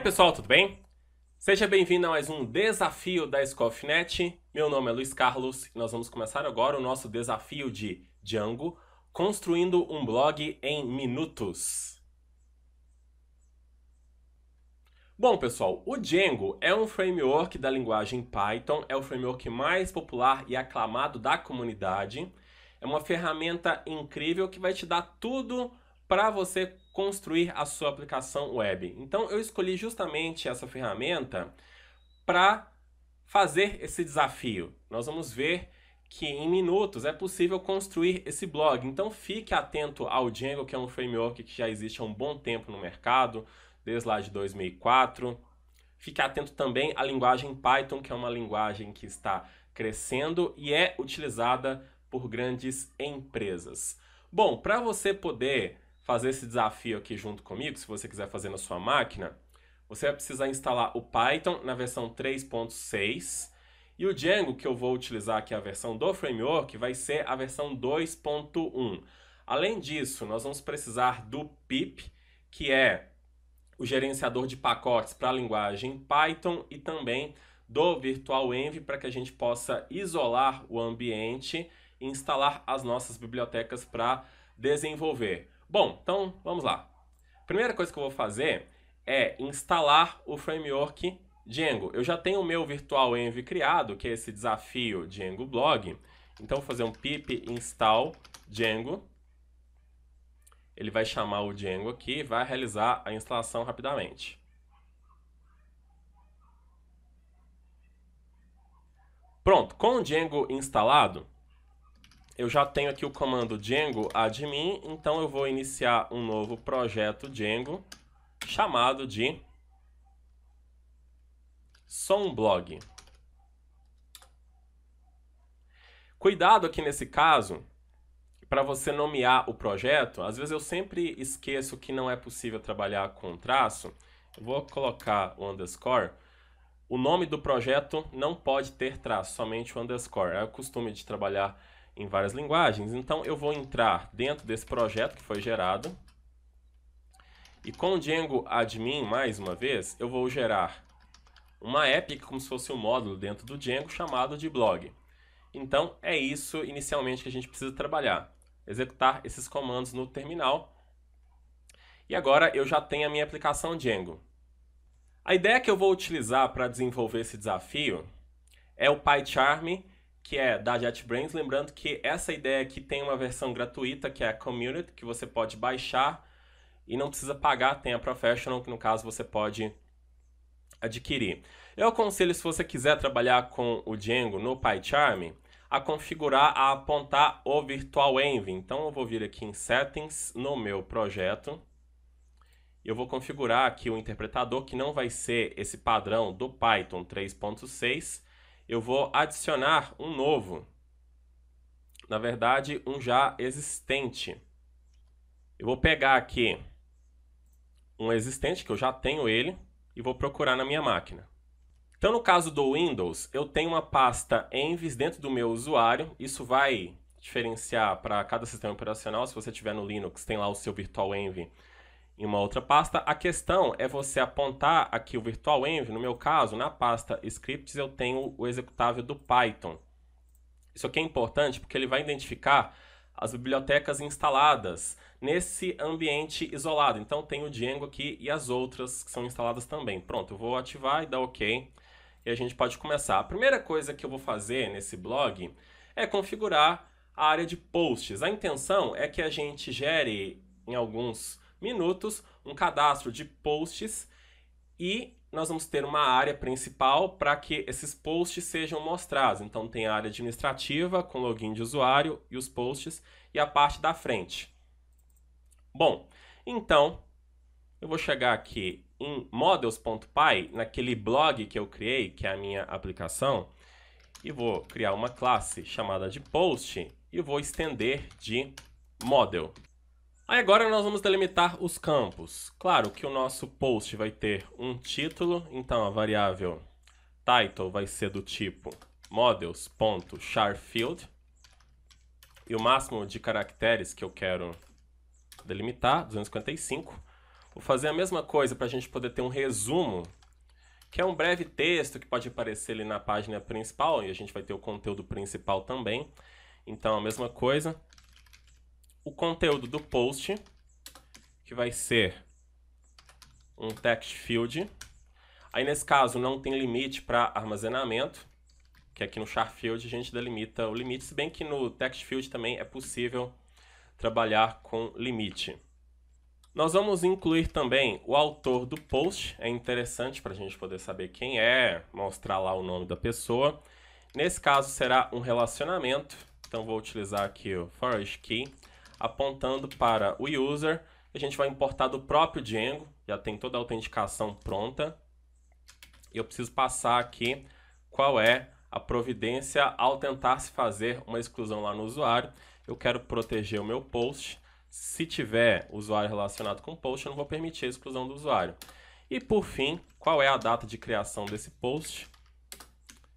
Oi pessoal, tudo bem? Seja bem-vindo a mais um desafio da ScoffNet. Meu nome é Luiz Carlos e nós vamos começar agora o nosso desafio de Django, construindo um blog em minutos. Bom, pessoal, o Django é um framework da linguagem Python, é o framework mais popular e aclamado da comunidade. É uma ferramenta incrível que vai te dar tudo para você construir a sua aplicação web. Então eu escolhi justamente essa ferramenta para fazer esse desafio. Nós vamos ver que em minutos é possível construir esse blog. Então fique atento ao Django, que é um framework que já existe há um bom tempo no mercado, desde lá de 2004. Fique atento também à linguagem Python, que é uma linguagem que está crescendo e é utilizada por grandes empresas. Bom, para você poder fazer esse desafio aqui junto comigo, se você quiser fazer na sua máquina, você vai precisar instalar o Python na versão 3.6 e o Django que eu vou utilizar aqui, a versão do framework, vai ser a versão 2.1. Além disso, nós vamos precisar do pip, que é o gerenciador de pacotes para a linguagem Python e também do VirtualEnv para que a gente possa isolar o ambiente e instalar as nossas bibliotecas para desenvolver. Bom, então vamos lá. A primeira coisa que eu vou fazer é instalar o framework Django. Eu já tenho o meu virtual env criado, que é esse desafio Django blog. Então vou fazer um pip install Django. Ele vai chamar o Django aqui e vai realizar a instalação rapidamente. Pronto, com o Django instalado, eu já tenho aqui o comando Django admin, então eu vou iniciar um novo projeto Django chamado de Somblog. Cuidado aqui nesse caso, para você nomear o projeto, às vezes eu sempre esqueço que não é possível trabalhar com traço. Eu vou colocar o underscore. O nome do projeto não pode ter traço, somente o underscore. É o costume de trabalhar em várias linguagens. Então eu vou entrar dentro desse projeto que foi gerado. E com o Django admin, mais uma vez, eu vou gerar uma app como se fosse um módulo dentro do Django chamado de blog. Então é isso inicialmente que a gente precisa trabalhar. Executar esses comandos no terminal. E agora eu já tenho a minha aplicação Django. A ideia que eu vou utilizar para desenvolver esse desafio é o PyCharm que é da JetBrains. Lembrando que essa ideia aqui tem uma versão gratuita, que é a Community, que você pode baixar e não precisa pagar. Tem a Professional, que no caso você pode adquirir. Eu aconselho, se você quiser trabalhar com o Django no PyCharm, a configurar, a apontar o Virtual Envy. Então eu vou vir aqui em Settings, no meu projeto. Eu vou configurar aqui o interpretador, que não vai ser esse padrão do Python 3.6, eu vou adicionar um novo. Na verdade, um já existente. Eu vou pegar aqui um existente, que eu já tenho ele, e vou procurar na minha máquina. Então, no caso do Windows, eu tenho uma pasta Envis dentro do meu usuário. Isso vai diferenciar para cada sistema operacional. Se você tiver no Linux, tem lá o seu Virtual Envy em uma outra pasta. A questão é você apontar aqui o virtualenv, no meu caso, na pasta scripts eu tenho o executável do Python. Isso aqui é importante porque ele vai identificar as bibliotecas instaladas nesse ambiente isolado. Então tem o Django aqui e as outras que são instaladas também. Pronto, eu vou ativar e dar OK e a gente pode começar. A primeira coisa que eu vou fazer nesse blog é configurar a área de posts. A intenção é que a gente gere em alguns minutos, um cadastro de posts e nós vamos ter uma área principal para que esses posts sejam mostrados. Então tem a área administrativa com login de usuário e os posts e a parte da frente. Bom, então eu vou chegar aqui em models.py, naquele blog que eu criei, que é a minha aplicação, e vou criar uma classe chamada de post e vou estender de model. Aí agora nós vamos delimitar os campos. Claro que o nosso post vai ter um título, então a variável title vai ser do tipo models.charfield e o máximo de caracteres que eu quero delimitar, 255. Vou fazer a mesma coisa para a gente poder ter um resumo, que é um breve texto que pode aparecer ali na página principal, e a gente vai ter o conteúdo principal também. Então, a mesma coisa, o conteúdo do post, que vai ser um text field. Aí, nesse caso, não tem limite para armazenamento, que aqui no char field a gente delimita o limite, se bem que no text field também é possível trabalhar com limite. Nós vamos incluir também o autor do post, é interessante para a gente poder saber quem é, mostrar lá o nome da pessoa. Nesse caso será um relacionamento, então vou utilizar aqui o forest key apontando para o user. A gente vai importar do próprio Django, já tem toda a autenticação pronta. Eu preciso passar aqui qual é a providência ao tentar se fazer uma exclusão lá no usuário. Eu quero proteger o meu post. Se tiver usuário relacionado com post, eu não vou permitir a exclusão do usuário. E por fim, qual é a data de criação desse post?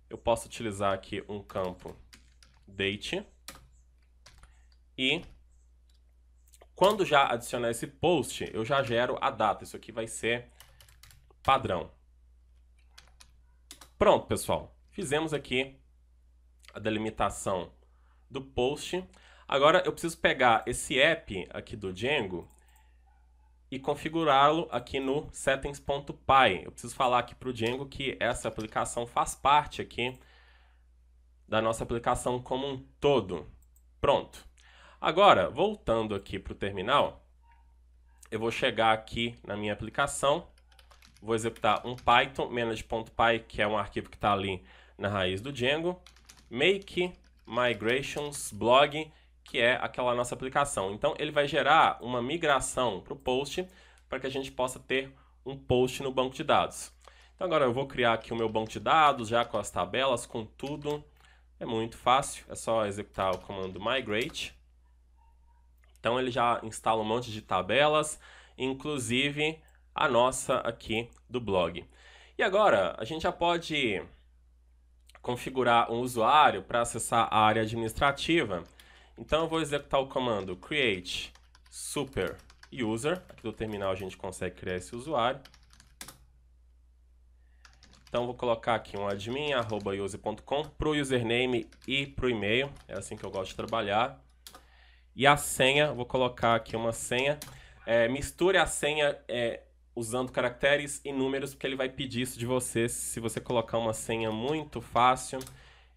Eu posso utilizar aqui um campo date e quando já adicionar esse post, eu já gero a data. Isso aqui vai ser padrão. Pronto, pessoal. Fizemos aqui a delimitação do post. Agora eu preciso pegar esse app aqui do Django e configurá-lo aqui no settings.py. Eu preciso falar aqui para o Django que essa aplicação faz parte aqui da nossa aplicação como um todo. Pronto. Agora, voltando aqui para o terminal, eu vou chegar aqui na minha aplicação, vou executar um python manage.py, que é um arquivo que está ali na raiz do Django, make migrations blog, que é aquela nossa aplicação. Então, ele vai gerar uma migração para o post, para que a gente possa ter um post no banco de dados. Então, agora eu vou criar aqui o meu banco de dados, já com as tabelas, com tudo. É muito fácil, é só executar o comando migrate. Então ele já instala um monte de tabelas, inclusive a nossa aqui do blog. E agora a gente já pode configurar um usuário para acessar a área administrativa. Então eu vou executar o comando create super user. Aqui do terminal a gente consegue criar esse usuário. Então vou colocar aqui um admin, arroba use.com, para o username e para o e-mail. É assim que eu gosto de trabalhar. E a senha, vou colocar aqui uma senha. É, misture a senha é, usando caracteres e números, porque ele vai pedir isso de você. Se você colocar uma senha muito fácil,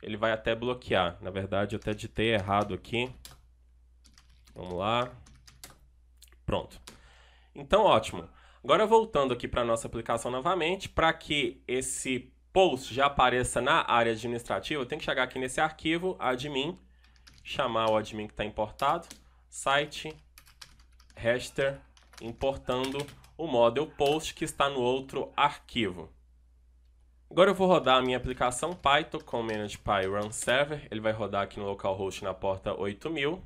ele vai até bloquear. Na verdade, eu até digitei errado aqui. Vamos lá. Pronto. Então, ótimo. Agora, voltando aqui para a nossa aplicação novamente, para que esse post já apareça na área administrativa, eu tenho que chegar aqui nesse arquivo, admin, chamar o admin que está importado, site raster importando o model post que está no outro arquivo. Agora eu vou rodar a minha aplicação Python com manage.py run server. Ele vai rodar aqui no localhost na porta 8000.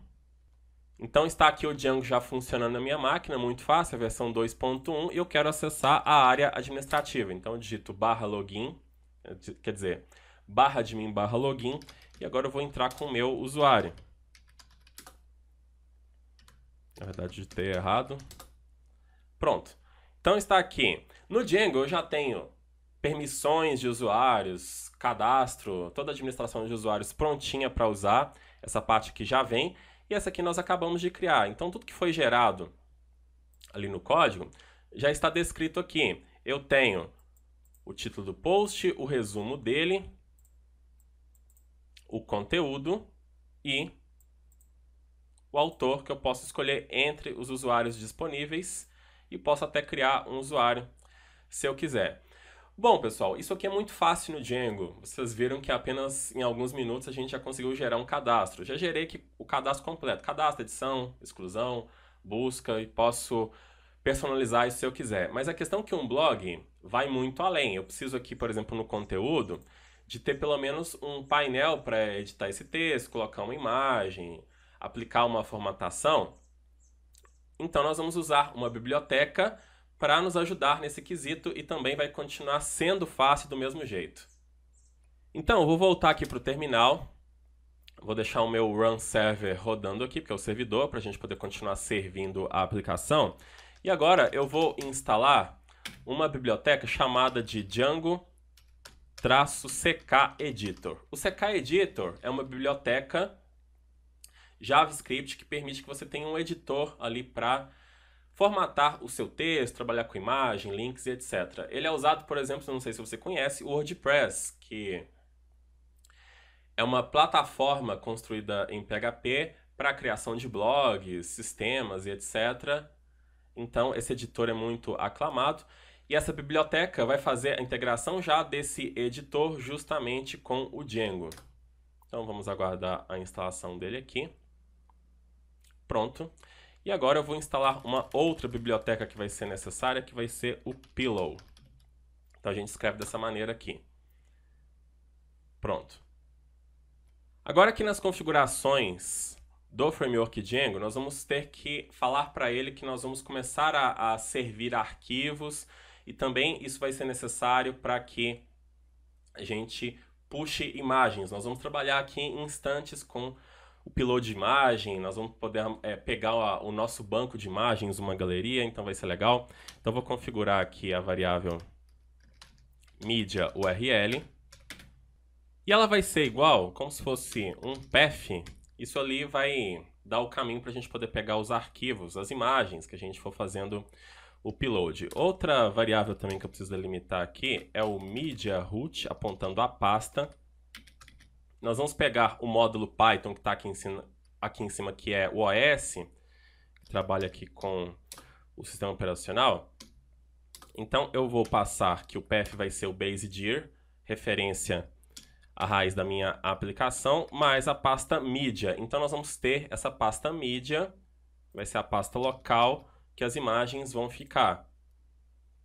Então está aqui o Django já funcionando na minha máquina, muito fácil, a versão 2.1, e eu quero acessar a área administrativa. Então digito barra login, quer dizer, barra admin barra login, e agora eu vou entrar com o meu usuário. Na verdade, de ter errado. Pronto. Então está aqui. No Django eu já tenho permissões de usuários, cadastro, toda a administração de usuários prontinha para usar. Essa parte aqui já vem. E essa aqui nós acabamos de criar. Então tudo que foi gerado ali no código já está descrito aqui. Eu tenho o título do post, o resumo dele, o conteúdo e o autor que eu posso escolher entre os usuários disponíveis e posso até criar um usuário se eu quiser. Bom, pessoal, isso aqui é muito fácil no Django. Vocês viram que apenas em alguns minutos a gente já conseguiu gerar um cadastro. Já gerei aqui o cadastro completo. Cadastro, edição, exclusão, busca e posso personalizar isso se eu quiser. Mas a questão é que um blog vai muito além. Eu preciso aqui, por exemplo, no conteúdo, de ter pelo menos um painel para editar esse texto, colocar uma imagem, aplicar uma formatação. Então nós vamos usar uma biblioteca para nos ajudar nesse quesito e também vai continuar sendo fácil do mesmo jeito. Então, eu vou voltar aqui para o terminal. Vou deixar o meu run server rodando aqui, porque é o servidor, para a gente poder continuar servindo a aplicação. E agora eu vou instalar uma biblioteca chamada de Django traço CK Editor. O CK Editor é uma biblioteca JavaScript que permite que você tenha um editor ali para formatar o seu texto, trabalhar com imagem, links e etc. Ele é usado, por exemplo, não sei se você conhece, o WordPress, que é uma plataforma construída em PHP para a criação de blogs, sistemas e etc. Então, esse editor é muito aclamado. E essa biblioteca vai fazer a integração já desse editor justamente com o Django. Então vamos aguardar a instalação dele aqui. Pronto. E agora eu vou instalar uma outra biblioteca que vai ser necessária, que vai ser o Pillow. Então a gente escreve dessa maneira aqui. Pronto. Agora aqui nas configurações do framework Django, nós vamos ter que falar para ele que nós vamos começar a, a servir arquivos e também isso vai ser necessário para que a gente puxe imagens. Nós vamos trabalhar aqui em instantes com o piloto de imagem, nós vamos poder é, pegar o, o nosso banco de imagens, uma galeria, então vai ser legal. Então vou configurar aqui a variável mídia URL. E ela vai ser igual, como se fosse um path. Isso ali vai dar o caminho para a gente poder pegar os arquivos, as imagens que a gente for fazendo upload. Outra variável também que eu preciso delimitar aqui é o media root, apontando a pasta. Nós vamos pegar o módulo Python que está aqui, em cima, aqui em cima, que é o OS, que trabalha aqui com o sistema operacional. Então, eu vou passar que o path vai ser o dir referência à raiz da minha aplicação, mais a pasta media Então, nós vamos ter essa pasta media vai ser a pasta local, que as imagens vão ficar.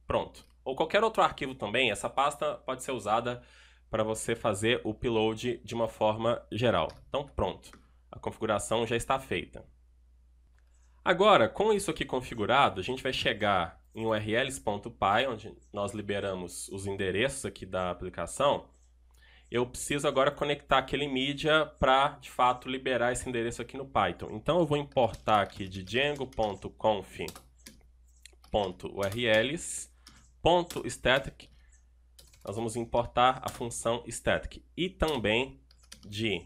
Pronto. Ou qualquer outro arquivo também, essa pasta pode ser usada para você fazer o upload de uma forma geral. Então pronto, a configuração já está feita. Agora, com isso aqui configurado, a gente vai chegar em urls.py, onde nós liberamos os endereços aqui da aplicação, eu preciso agora conectar aquele mídia para, de fato, liberar esse endereço aqui no Python. Então, eu vou importar aqui de django.conf.urls.static. .static, nós vamos importar a função static e também de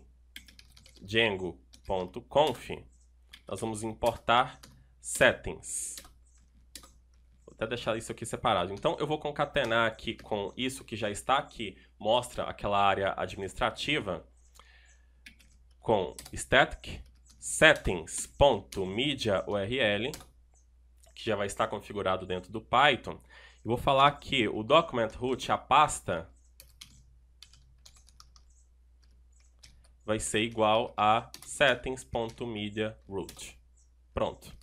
django.conf, nós vamos importar settings até deixar isso aqui separado. Então, eu vou concatenar aqui com isso que já está aqui, mostra aquela área administrativa, com static settings.mediaurl, que já vai estar configurado dentro do Python. E vou falar que o document root, a pasta, vai ser igual a settings.mediaRoot. root. Pronto.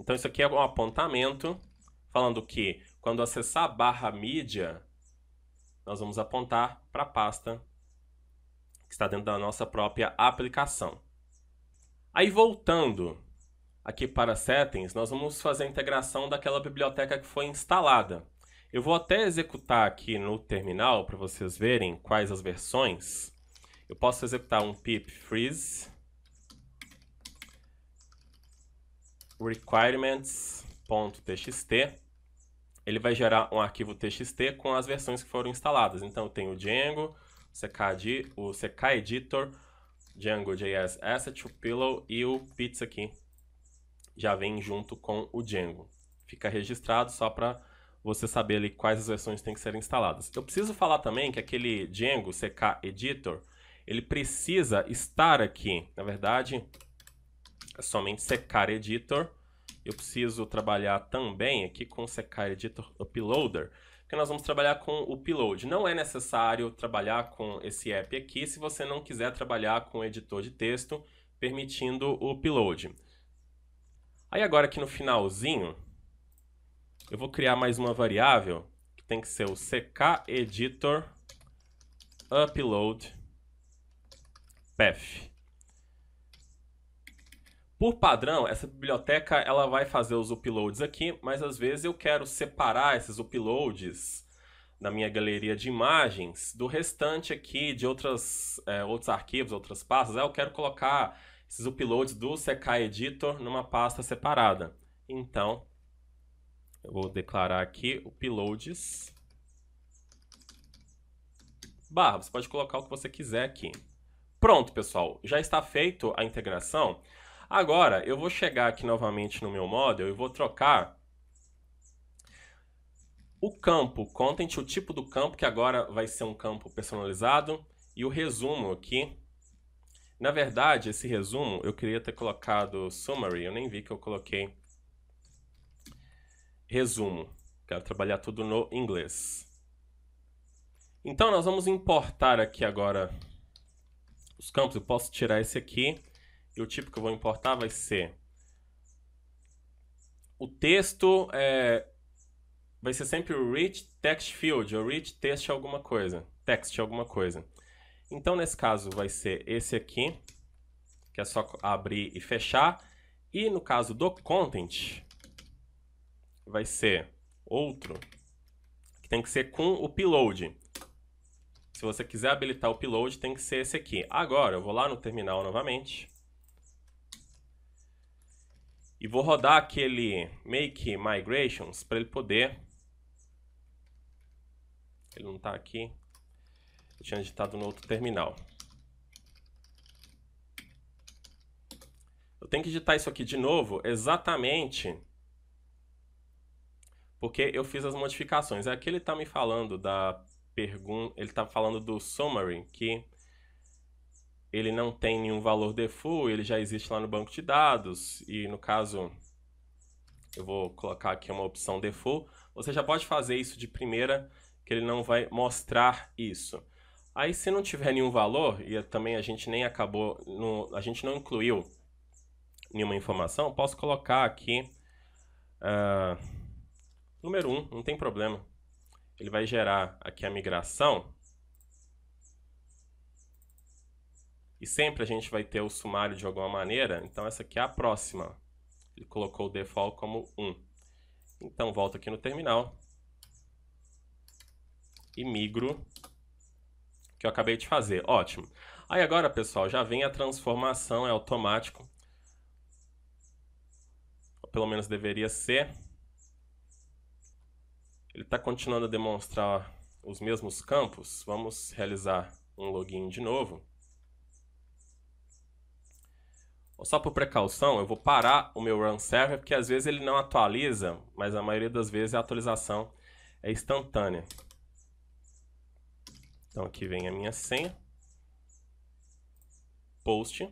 Então isso aqui é um apontamento falando que quando acessar a barra mídia, nós vamos apontar para a pasta que está dentro da nossa própria aplicação. Aí voltando aqui para settings, nós vamos fazer a integração daquela biblioteca que foi instalada. Eu vou até executar aqui no terminal para vocês verem quais as versões. Eu posso executar um pip freeze requirements.txt, ele vai gerar um arquivo txt com as versões que foram instaladas. Então eu tenho o Django, CKD, o CKEditor, Django.js Asset, o Pillow e o Pizza aqui. Já vem junto com o Django. Fica registrado só para você saber ali quais as versões têm que ser instaladas. Eu preciso falar também que aquele Django CK Editor, ele precisa estar aqui. Na verdade, é somente secar editor. Eu preciso trabalhar também aqui com secar editor uploader, porque nós vamos trabalhar com o upload. Não é necessário trabalhar com esse app aqui se você não quiser trabalhar com editor de texto permitindo o upload. Aí agora aqui no finalzinho, eu vou criar mais uma variável que tem que ser o Editor upload path. Por padrão, essa biblioteca ela vai fazer os uploads aqui, mas às vezes eu quero separar esses uploads da minha galeria de imagens do restante aqui de outras, é, outros arquivos, outras pastas. Ah, eu quero colocar esses uploads do CK Editor numa pasta separada. Então, eu vou declarar aqui uploads barra. Você pode colocar o que você quiser aqui. Pronto, pessoal. Já está feito a integração. Agora, eu vou chegar aqui novamente no meu model e vou trocar o campo content, o tipo do campo, que agora vai ser um campo personalizado, e o resumo aqui. Na verdade, esse resumo eu queria ter colocado summary, eu nem vi que eu coloquei resumo. Quero trabalhar tudo no inglês. Então, nós vamos importar aqui agora os campos. Eu posso tirar esse aqui e o tipo que eu vou importar vai ser. O texto é, vai ser sempre o rich text field, ou rich text alguma coisa. Text alguma coisa. Então, nesse caso, vai ser esse aqui, que é só abrir e fechar. E no caso do content, vai ser outro, que tem que ser com o upload. Se você quiser habilitar o upload, tem que ser esse aqui. Agora, eu vou lá no terminal novamente e vou rodar aquele make migrations para ele poder. Ele não está aqui. Eu tinha digitado no outro terminal. Eu tenho que digitar isso aqui de novo, exatamente porque eu fiz as modificações. Aqui é ele está me falando da pergunta, ele está falando do summary que ele não tem nenhum valor default, ele já existe lá no banco de dados, e no caso, eu vou colocar aqui uma opção default, você já pode fazer isso de primeira, que ele não vai mostrar isso. Aí se não tiver nenhum valor, e é também a gente nem acabou, no, a gente não incluiu nenhuma informação, posso colocar aqui uh, número 1, um, não tem problema. Ele vai gerar aqui a migração E sempre a gente vai ter o sumário de alguma maneira, então essa aqui é a próxima. Ele colocou o default como 1. Então volto aqui no terminal e migro que eu acabei de fazer. Ótimo. Aí agora, pessoal, já vem a transformação, é automático. Ou pelo menos deveria ser. Ele está continuando a demonstrar os mesmos campos. Vamos realizar um login de novo. Só por precaução, eu vou parar o meu run server, porque às vezes ele não atualiza, mas a maioria das vezes a atualização é instantânea. Então aqui vem a minha senha. Post.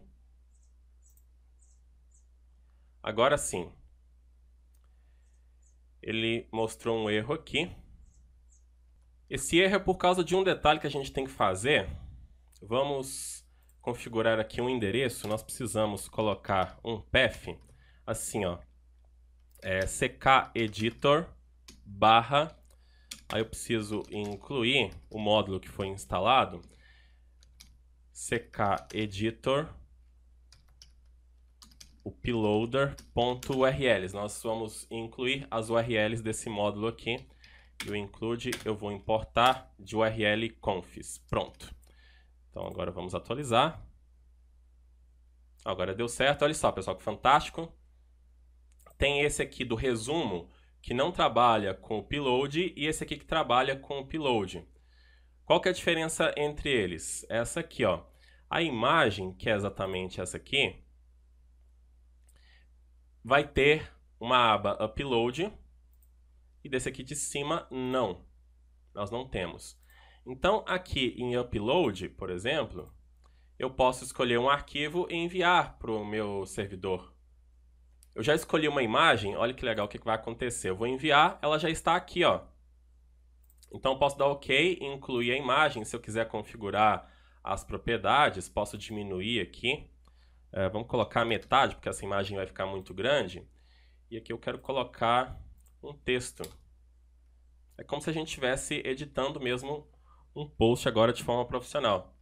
Agora sim. Ele mostrou um erro aqui. Esse erro é por causa de um detalhe que a gente tem que fazer. Vamos configurar aqui um endereço, nós precisamos colocar um path assim, ó, é ckeditor barra, aí eu preciso incluir o módulo que foi instalado, ckeditor uploader.urls. Nós vamos incluir as URLs desse módulo aqui. E o include eu vou importar de URL confis. Pronto. Então agora vamos atualizar. Agora deu certo. Olha só, pessoal, que fantástico. Tem esse aqui do resumo, que não trabalha com o upload e esse aqui que trabalha com o upload. Qual que é a diferença entre eles? Essa aqui, ó. A imagem, que é exatamente essa aqui, vai ter uma aba Upload, e desse aqui de cima, não. Nós não temos. Então, aqui em Upload, por exemplo, eu posso escolher um arquivo e enviar para o meu servidor. Eu já escolhi uma imagem, olha que legal o que vai acontecer. Eu vou enviar, ela já está aqui, ó. Então, eu posso dar OK e incluir a imagem. Se eu quiser configurar as propriedades, posso diminuir aqui. É, vamos colocar metade, porque essa imagem vai ficar muito grande. E aqui eu quero colocar um texto. É como se a gente estivesse editando mesmo um post agora de forma profissional.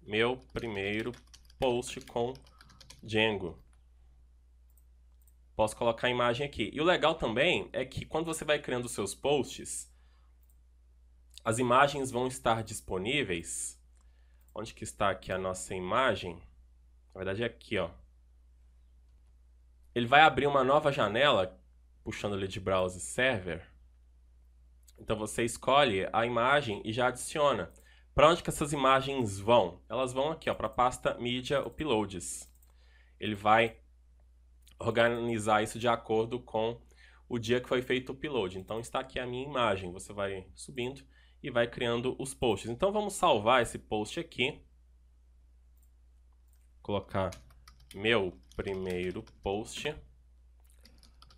Meu primeiro post com Django. Posso colocar a imagem aqui. E o legal também é que quando você vai criando seus posts, as imagens vão estar disponíveis. Onde que está aqui a nossa imagem? Na verdade é aqui, ó. Ele vai abrir uma nova janela, puxando ele de Browser Server. Então você escolhe a imagem e já adiciona. Para onde que essas imagens vão? Elas vão aqui, ó, para a pasta Media Uploads. Ele vai organizar isso de acordo com o dia que foi feito o upload. Então está aqui a minha imagem. Você vai subindo e vai criando os posts. Então vamos salvar esse post aqui. Colocar meu primeiro post.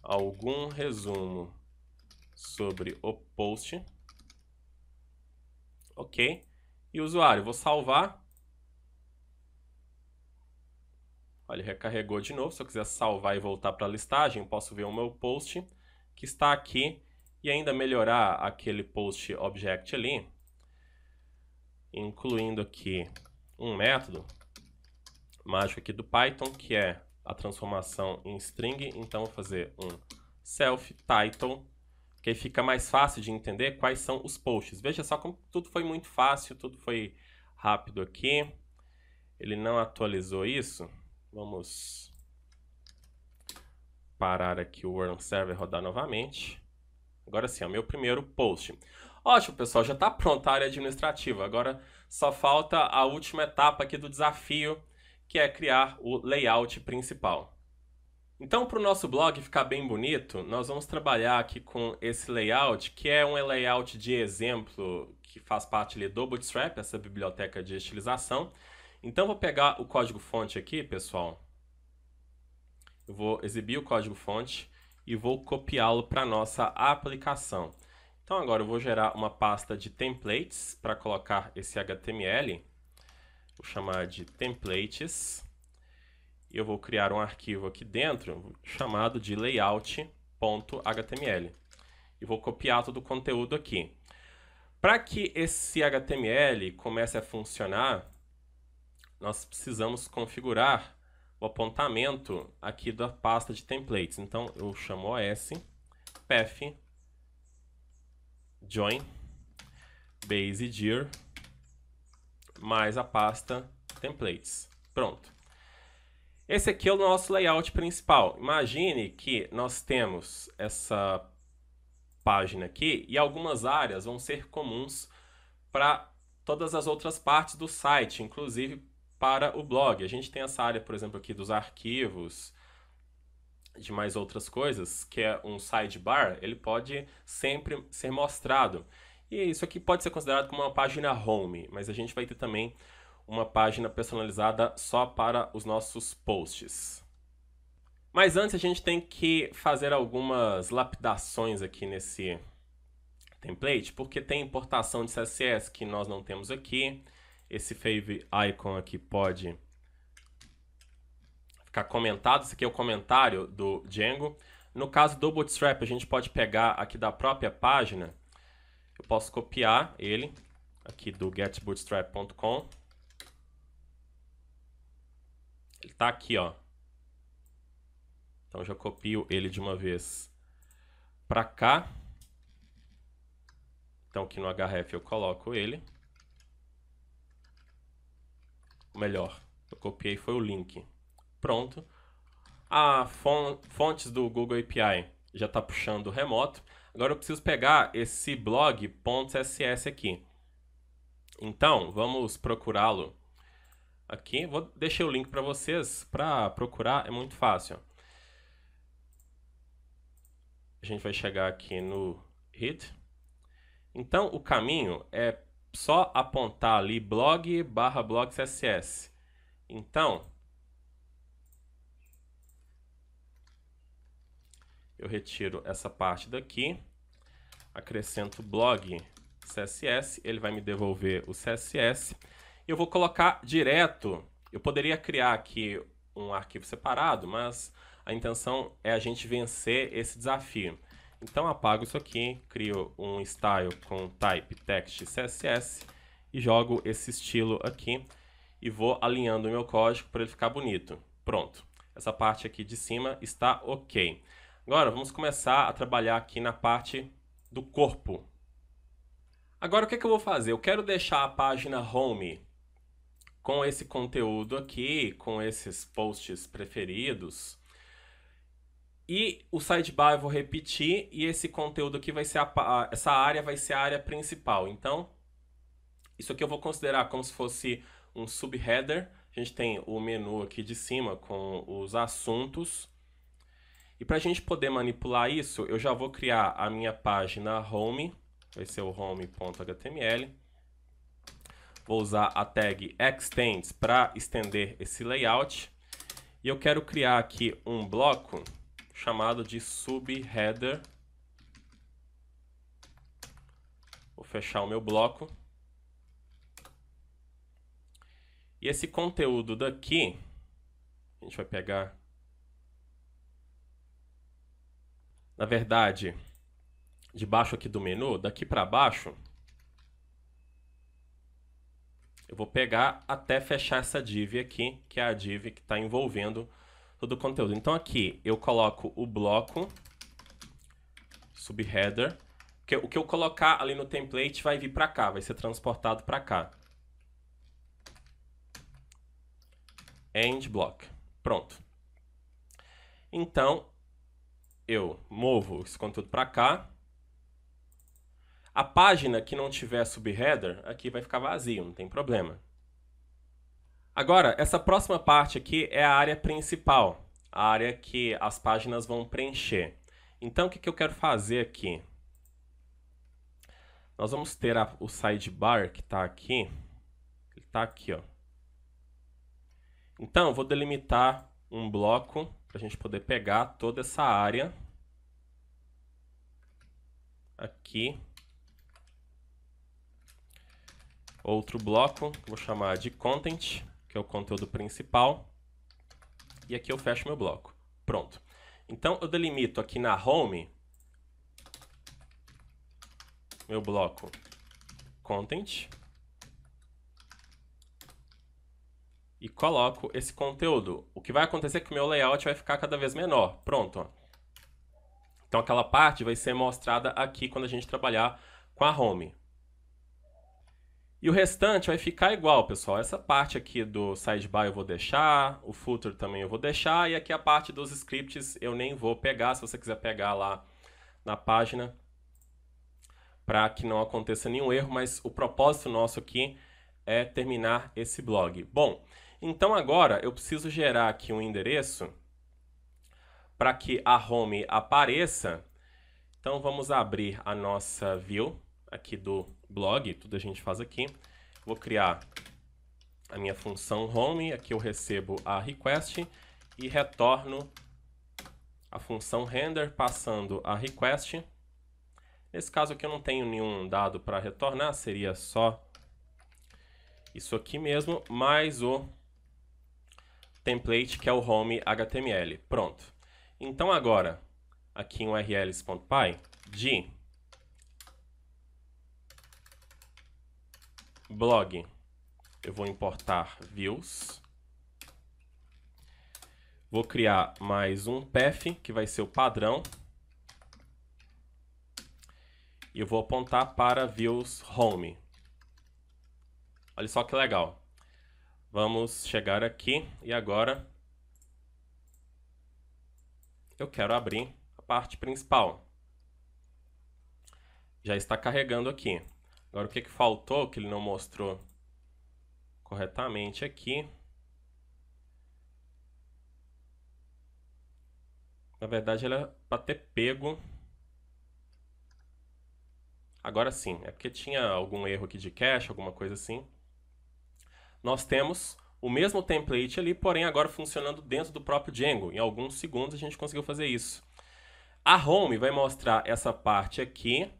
Algum resumo sobre o post. Ok. E usuário, vou salvar. Olha, recarregou de novo. Se eu quiser salvar e voltar para a listagem, posso ver o meu post que está aqui e ainda melhorar aquele post object ali, incluindo aqui um método mágico aqui do Python, que é a transformação em string. Então, vou fazer um self title que aí fica mais fácil de entender quais são os posts. Veja só como tudo foi muito fácil, tudo foi rápido aqui. Ele não atualizou isso. Vamos parar aqui o Worm Server rodar novamente. Agora sim, é o meu primeiro post. Ótimo, pessoal, já está pronta a área administrativa. Agora só falta a última etapa aqui do desafio, que é criar o layout principal. Então, para o nosso blog ficar bem bonito, nós vamos trabalhar aqui com esse layout, que é um layout de exemplo que faz parte ali do Bootstrap, essa biblioteca de estilização. Então, vou pegar o código-fonte aqui, pessoal. Eu vou exibir o código-fonte e vou copiá-lo para nossa aplicação. Então, agora eu vou gerar uma pasta de templates para colocar esse HTML. Vou chamar de templates eu vou criar um arquivo aqui dentro chamado de layout.html. E vou copiar todo o conteúdo aqui. Para que esse HTML comece a funcionar, nós precisamos configurar o apontamento aqui da pasta de templates. Então, eu chamo OS, path, join, base dir, mais a pasta templates. Pronto. Esse aqui é o nosso layout principal. Imagine que nós temos essa página aqui e algumas áreas vão ser comuns para todas as outras partes do site, inclusive para o blog. A gente tem essa área, por exemplo, aqui dos arquivos, de mais outras coisas, que é um sidebar, ele pode sempre ser mostrado. E isso aqui pode ser considerado como uma página home, mas a gente vai ter também uma página personalizada só para os nossos posts. Mas antes a gente tem que fazer algumas lapidações aqui nesse template, porque tem importação de CSS que nós não temos aqui. Esse fave icon aqui pode ficar comentado. Esse aqui é o comentário do Django. No caso do Bootstrap, a gente pode pegar aqui da própria página. Eu posso copiar ele aqui do getbootstrap.com ele tá aqui, ó. Então já copio ele de uma vez para cá. Então aqui no href eu coloco ele. melhor, eu copiei foi o link. Pronto. A fontes do Google API já está puxando remoto. Agora eu preciso pegar esse blog.ss aqui. Então, vamos procurá-lo aqui. Vou deixar o link para vocês para procurar, é muito fácil. A gente vai chegar aqui no hit. Então, o caminho é só apontar ali blog barra blog CSS. Então, eu retiro essa parte daqui, acrescento blog CSS, ele vai me devolver o CSS. Eu vou colocar direto. Eu poderia criar aqui um arquivo separado, mas a intenção é a gente vencer esse desafio. Então apago isso aqui, crio um style com type text CSS e jogo esse estilo aqui e vou alinhando o meu código para ele ficar bonito. Pronto. Essa parte aqui de cima está ok. Agora vamos começar a trabalhar aqui na parte do corpo. Agora o que, é que eu vou fazer? Eu quero deixar a página home com esse conteúdo aqui, com esses posts preferidos. E o sidebar eu vou repetir e esse conteúdo aqui vai ser a, essa área vai ser a área principal. Então, isso aqui eu vou considerar como se fosse um subheader. A gente tem o menu aqui de cima com os assuntos. E para a gente poder manipular isso, eu já vou criar a minha página home, vai ser o home.html. Vou usar a tag extends para estender esse layout. E eu quero criar aqui um bloco chamado de subheader. Vou fechar o meu bloco. E esse conteúdo daqui, a gente vai pegar. Na verdade, de baixo aqui do menu, daqui para baixo, eu vou pegar até fechar essa div aqui, que é a div que está envolvendo todo o conteúdo. Então aqui eu coloco o bloco subheader, que o que eu colocar ali no template vai vir para cá, vai ser transportado para cá. End block. Pronto. Então eu movo esse conteúdo para cá, a página que não tiver subheader aqui vai ficar vazio, não tem problema. Agora, essa próxima parte aqui é a área principal, a área que as páginas vão preencher. Então, o que, que eu quero fazer aqui? Nós vamos ter a, o sidebar que está aqui. Ele está aqui, ó. Então, eu vou delimitar um bloco para a gente poder pegar toda essa área aqui outro bloco, que vou chamar de content, que é o conteúdo principal. E aqui eu fecho meu bloco. Pronto. Então eu delimito aqui na home meu bloco content e coloco esse conteúdo. O que vai acontecer é que o meu layout vai ficar cada vez menor. Pronto. Então aquela parte vai ser mostrada aqui quando a gente trabalhar com a home. E o restante vai ficar igual, pessoal. Essa parte aqui do sidebar eu vou deixar, o footer também eu vou deixar, e aqui a parte dos scripts eu nem vou pegar, se você quiser pegar lá na página, para que não aconteça nenhum erro, mas o propósito nosso aqui é terminar esse blog. Bom, então agora eu preciso gerar aqui um endereço para que a home apareça. Então vamos abrir a nossa view aqui do blog, tudo a gente faz aqui. Vou criar a minha função home, aqui eu recebo a request e retorno a função render passando a request. Nesse caso aqui eu não tenho nenhum dado para retornar, seria só isso aqui mesmo, mais o template que é o home HTML. Pronto. Então agora, aqui em urls.py, de blog. Eu vou importar views. Vou criar mais um path, que vai ser o padrão. E eu vou apontar para views home. Olha só que legal. Vamos chegar aqui e agora eu quero abrir a parte principal. Já está carregando aqui. Agora, o que, que faltou que ele não mostrou corretamente aqui? Na verdade, ela é para ter pego. Agora sim, é porque tinha algum erro aqui de cache, alguma coisa assim. Nós temos o mesmo template ali, porém agora funcionando dentro do próprio Django. Em alguns segundos a gente conseguiu fazer isso. A home vai mostrar essa parte aqui,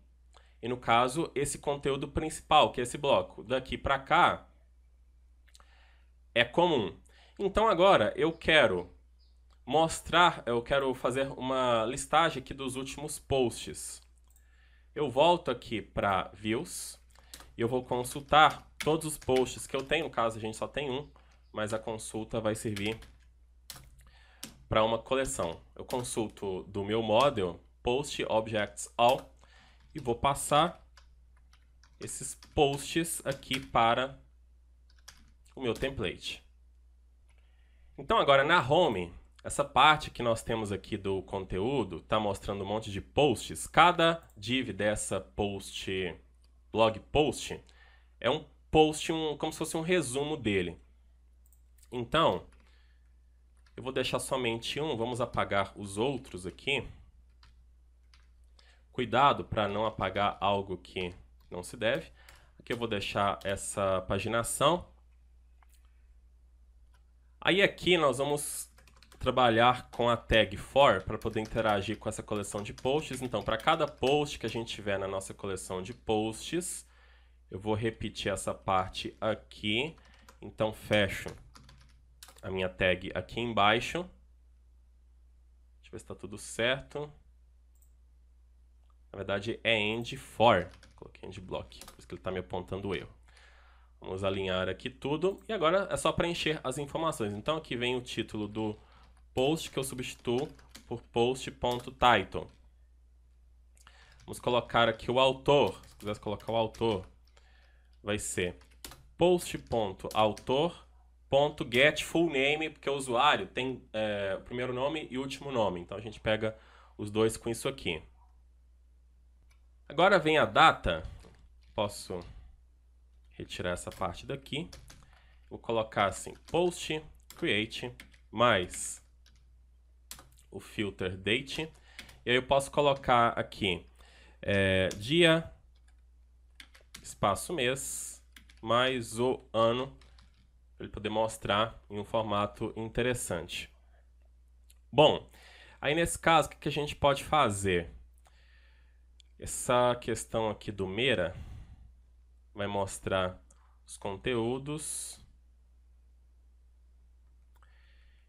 e no caso, esse conteúdo principal, que é esse bloco, daqui para cá, é comum. Então agora eu quero mostrar, eu quero fazer uma listagem aqui dos últimos posts. Eu volto aqui para views e eu vou consultar todos os posts que eu tenho, no caso a gente só tem um, mas a consulta vai servir para uma coleção. Eu consulto do meu model post objects all e vou passar esses posts aqui para o meu template. Então agora na home, essa parte que nós temos aqui do conteúdo está mostrando um monte de posts. Cada div dessa post, blog post, é um post, um, como se fosse um resumo dele. Então, eu vou deixar somente um, vamos apagar os outros aqui cuidado para não apagar algo que não se deve. Aqui eu vou deixar essa paginação. Aí aqui nós vamos trabalhar com a tag for para poder interagir com essa coleção de posts. Então, para cada post que a gente tiver na nossa coleção de posts, eu vou repetir essa parte aqui. Então, fecho a minha tag aqui embaixo. Deixa eu ver se está tudo certo. Na verdade, é end for. Coloquei end block, por isso que ele está me apontando o erro. Vamos alinhar aqui tudo. E agora é só preencher as informações. Então aqui vem o título do post que eu substituo por post.title. Vamos colocar aqui o autor. Se quisesse colocar o autor, vai ser post.autor.getFullName, porque o usuário tem é, o primeiro nome e o último nome. Então a gente pega os dois com isso aqui. Agora vem a data. Posso retirar essa parte daqui. Vou colocar assim, post, create, mais o filter date. E aí eu posso colocar aqui é, dia, espaço mês, mais o ano, para ele poder mostrar em um formato interessante. Bom, aí nesse caso, o que a gente pode fazer? Essa questão aqui do Meira vai mostrar os conteúdos.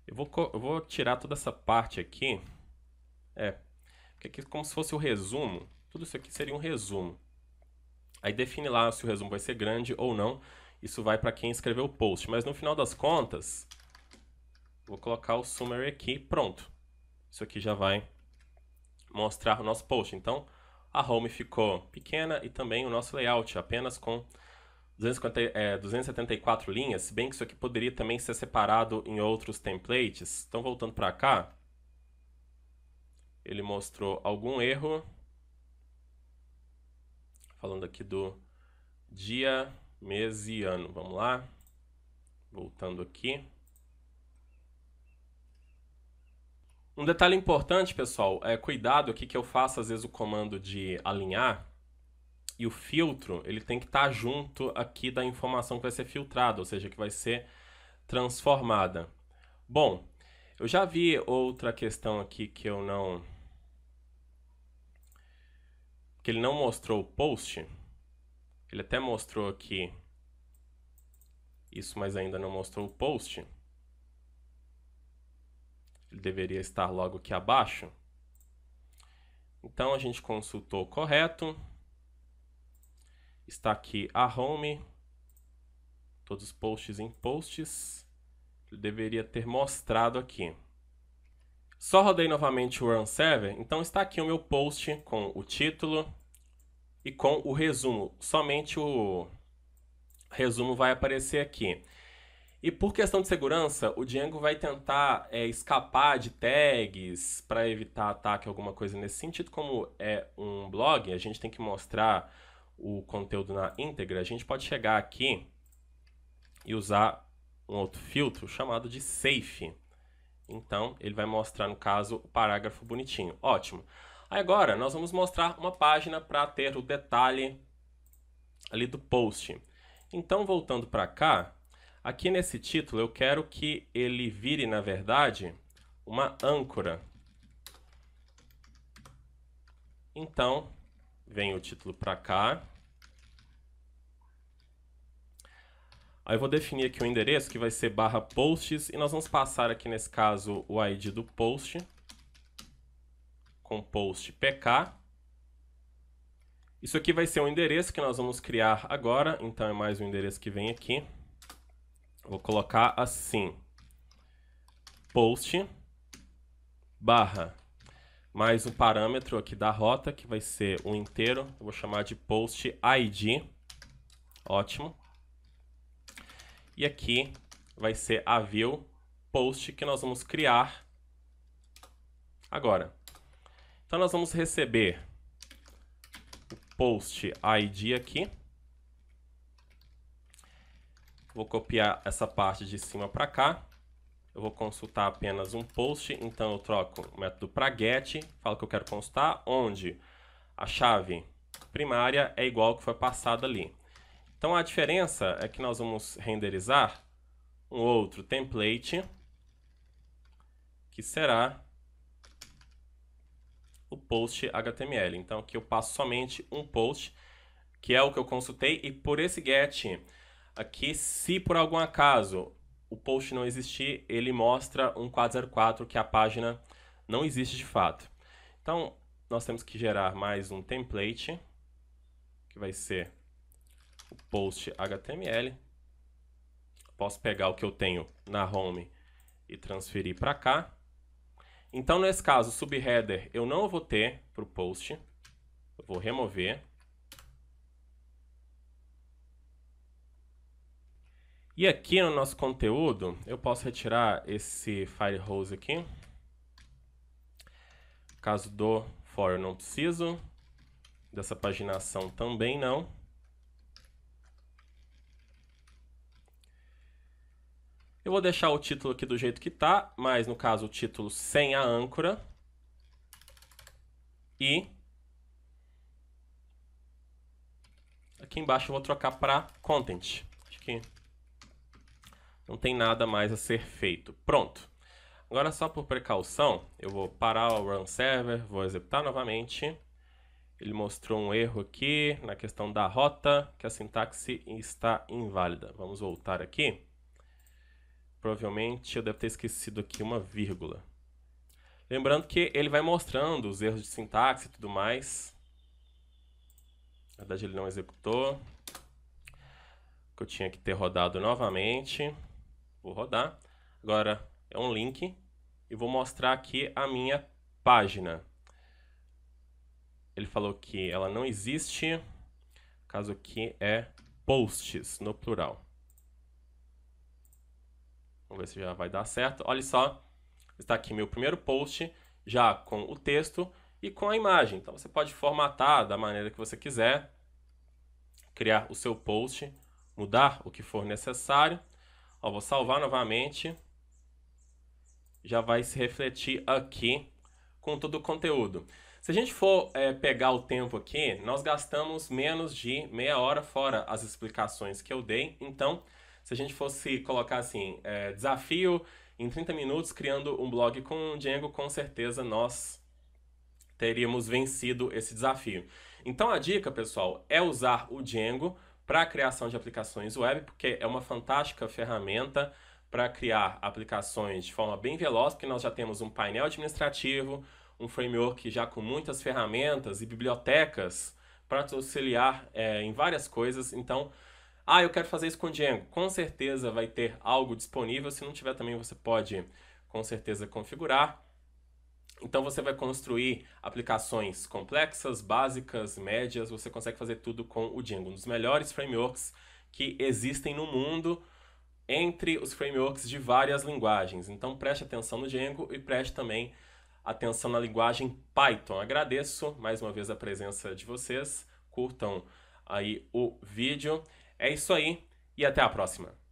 Eu vou, eu vou tirar toda essa parte aqui. É, porque aqui é como se fosse o resumo. Tudo isso aqui seria um resumo. Aí define lá se o resumo vai ser grande ou não. Isso vai para quem escreveu o post. Mas no final das contas, vou colocar o summary aqui. Pronto. Isso aqui já vai mostrar o nosso post. Então, a home ficou pequena e também o nosso layout, apenas com 250, é, 274 linhas, se bem que isso aqui poderia também ser separado em outros templates. Então, voltando para cá, ele mostrou algum erro. Falando aqui do dia, mês e ano. Vamos lá. Voltando aqui. Um detalhe importante, pessoal, é cuidado aqui que eu faço às vezes o comando de alinhar e o filtro, ele tem que estar tá junto aqui da informação que vai ser filtrada, ou seja, que vai ser transformada. Bom, eu já vi outra questão aqui que eu não que ele não mostrou o post. Ele até mostrou aqui isso, mas ainda não mostrou o post ele deveria estar logo aqui abaixo. Então a gente consultou correto. Está aqui a home. Todos os posts em posts. Ele deveria ter mostrado aqui. Só rodei novamente o Run Server, então está aqui o meu post com o título e com o resumo. Somente o resumo vai aparecer aqui. E por questão de segurança, o Django vai tentar é, escapar de tags para evitar ataque, alguma coisa nesse sentido. Como é um blog, a gente tem que mostrar o conteúdo na íntegra. A gente pode chegar aqui e usar um outro filtro chamado de safe. Então, ele vai mostrar, no caso, o parágrafo bonitinho. Ótimo. Aí agora, nós vamos mostrar uma página para ter o detalhe ali do post. Então, voltando para cá, Aqui nesse título eu quero que ele vire, na verdade, uma âncora. Então, vem o título para cá. Aí eu vou definir aqui o endereço que vai ser barra posts e nós vamos passar aqui nesse caso o ID do post com post pk. Isso aqui vai ser um endereço que nós vamos criar agora, então é mais um endereço que vem aqui. Vou colocar assim. Post barra mais um parâmetro aqui da rota, que vai ser um inteiro. Eu vou chamar de post ID. Ótimo. E aqui vai ser a view post que nós vamos criar agora. Então nós vamos receber o post ID aqui. Vou copiar essa parte de cima para cá. Eu vou consultar apenas um post, então eu troco o método para get, falo que eu quero consultar, onde a chave primária é igual ao que foi passada ali. Então a diferença é que nós vamos renderizar um outro template, que será o post HTML. Então aqui eu passo somente um post, que é o que eu consultei, e por esse get Aqui, se por algum acaso o post não existir, ele mostra um 404 que a página não existe de fato. Então, nós temos que gerar mais um template, que vai ser o post HTML. Posso pegar o que eu tenho na home e transferir para cá. Então, nesse caso, subheader eu não vou ter para o post. Eu vou remover. E aqui no nosso conteúdo, eu posso retirar esse Firehose hose aqui. Caso do for eu não preciso. Dessa paginação também não. Eu vou deixar o título aqui do jeito que tá, mas no caso o título sem a âncora. E aqui embaixo eu vou trocar para content. Acho que não tem nada mais a ser feito. Pronto. Agora, só por precaução, eu vou parar o run server, vou executar novamente. Ele mostrou um erro aqui na questão da rota, que a sintaxe está inválida. Vamos voltar aqui. Provavelmente eu devo ter esquecido aqui uma vírgula. Lembrando que ele vai mostrando os erros de sintaxe e tudo mais. Na verdade ele não executou. Que eu tinha que ter rodado novamente. Vou rodar. Agora é um link e vou mostrar aqui a minha página. Ele falou que ela não existe, caso que é posts no plural. Vamos ver se já vai dar certo. Olha só, está aqui meu primeiro post, já com o texto e com a imagem. Então você pode formatar da maneira que você quiser, criar o seu post, mudar o que for necessário. Ó, vou salvar novamente. Já vai se refletir aqui com todo o conteúdo. Se a gente for é, pegar o tempo aqui, nós gastamos menos de meia hora fora as explicações que eu dei. Então, se a gente fosse colocar assim, é, desafio em 30 minutos criando um blog com o Django, com certeza nós teríamos vencido esse desafio. Então a dica, pessoal, é usar o Django para a criação de aplicações web, porque é uma fantástica ferramenta para criar aplicações de forma bem veloz, porque nós já temos um painel administrativo, um framework já com muitas ferramentas e bibliotecas para te auxiliar é, em várias coisas. Então, ah, eu quero fazer isso com Django. Com certeza vai ter algo disponível. Se não tiver também, você pode com certeza configurar. Então você vai construir aplicações complexas, básicas, médias, você consegue fazer tudo com o Django, um dos melhores frameworks que existem no mundo entre os frameworks de várias linguagens. Então preste atenção no Django e preste também atenção na linguagem Python. Agradeço mais uma vez a presença de vocês. Curtam aí o vídeo. É isso aí e até a próxima.